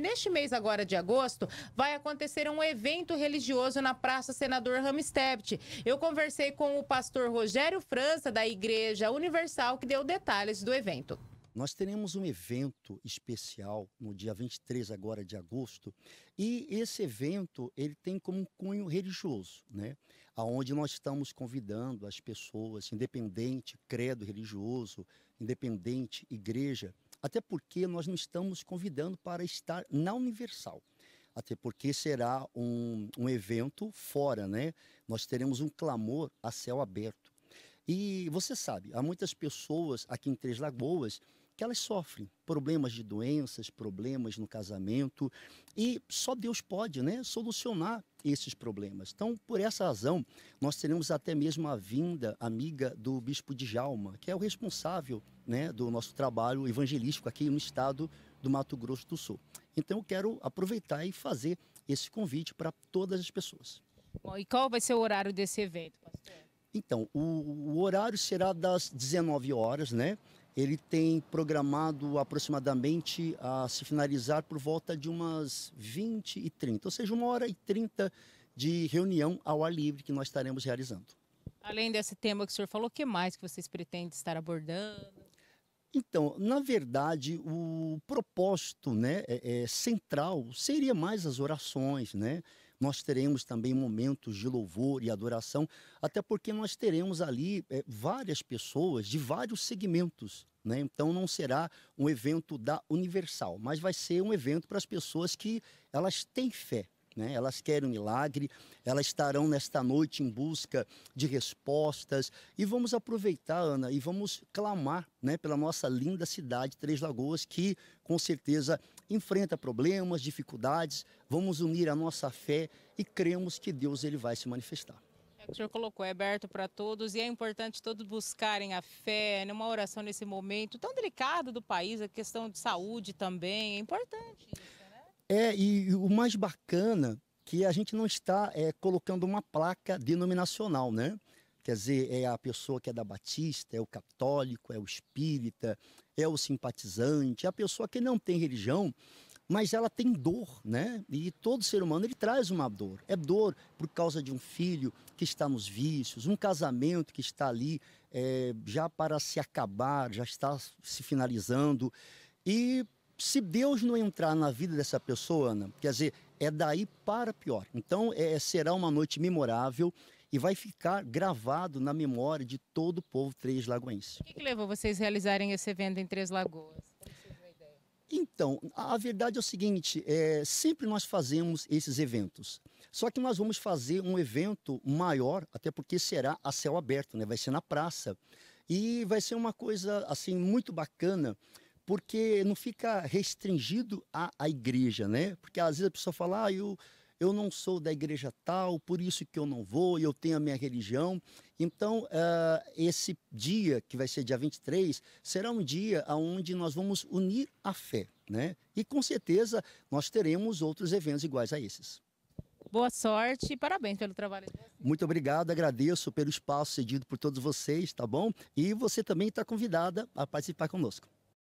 Neste mês agora de agosto, vai acontecer um evento religioso na Praça Senador Ramstept. Eu conversei com o pastor Rogério França, da Igreja Universal, que deu detalhes do evento. Nós teremos um evento especial no dia 23 agora de agosto, e esse evento ele tem como um cunho religioso, né? Aonde nós estamos convidando as pessoas, independente credo religioso, independente igreja, até porque nós não estamos convidando para estar na Universal. Até porque será um, um evento fora, né? Nós teremos um clamor a céu aberto. E você sabe, há muitas pessoas aqui em Três Lagoas que elas sofrem problemas de doenças, problemas no casamento e só Deus pode, né, solucionar esses problemas. Então, por essa razão, nós teremos até mesmo a vinda amiga do bispo de Jalma, que é o responsável, né, do nosso trabalho evangelístico aqui no estado do Mato Grosso do Sul. Então, eu quero aproveitar e fazer esse convite para todas as pessoas. Bom, e qual vai ser o horário desse evento, pastor? Então, o, o horário será das 19 horas, né? ele tem programado aproximadamente a se finalizar por volta de umas 20 e 30, ou seja, uma hora e 30 de reunião ao ar livre que nós estaremos realizando. Além desse tema que o senhor falou, o que mais que vocês pretendem estar abordando? Então, na verdade, o propósito né, é, é, central seria mais as orações, né? nós teremos também momentos de louvor e adoração, até porque nós teremos ali é, várias pessoas de vários segmentos. Né? Então não será um evento da Universal, mas vai ser um evento para as pessoas que elas têm fé. Né? Elas querem um milagre, elas estarão nesta noite em busca de respostas e vamos aproveitar, Ana, e vamos clamar né, pela nossa linda cidade, Três Lagoas, que com certeza enfrenta problemas, dificuldades. Vamos unir a nossa fé e cremos que Deus ele vai se manifestar. É o senhor colocou, é aberto para todos e é importante todos buscarem a fé numa oração nesse momento tão delicado do país, a questão de saúde também, é importante isso. É, e o mais bacana que a gente não está é, colocando uma placa denominacional, né? Quer dizer, é a pessoa que é da Batista, é o católico, é o espírita, é o simpatizante, é a pessoa que não tem religião, mas ela tem dor, né? E todo ser humano ele traz uma dor. É dor por causa de um filho que está nos vícios, um casamento que está ali é, já para se acabar, já está se finalizando. E se Deus não entrar na vida dessa pessoa, Ana, quer dizer, é daí para pior. Então, é, é, será uma noite memorável e vai ficar gravado na memória de todo o povo Três Lagoense. O que, que levou vocês a realizarem esse evento em Três Lagoas? Então, a, verdade é o seguinte: é, sempre nós fazemos esses eventos. Só que nós vamos fazer um evento maior, até porque será a céu aberto, né? Vai ser na praça. E vai ser uma coisa assim muito bacana, porque não fica restringido à, à igreja, né? Porque às vezes a pessoa fala, ah, eu, eu não sou da igreja tal, por isso que eu não vou, eu tenho a minha religião. Então, uh, esse dia, que vai ser dia 23, será um dia onde nós vamos unir a fé, né? E com certeza nós teremos outros eventos iguais a esses. Boa sorte e parabéns pelo trabalho. Muito obrigado, agradeço pelo espaço cedido por todos vocês, tá bom? E você também está convidada a participar conosco.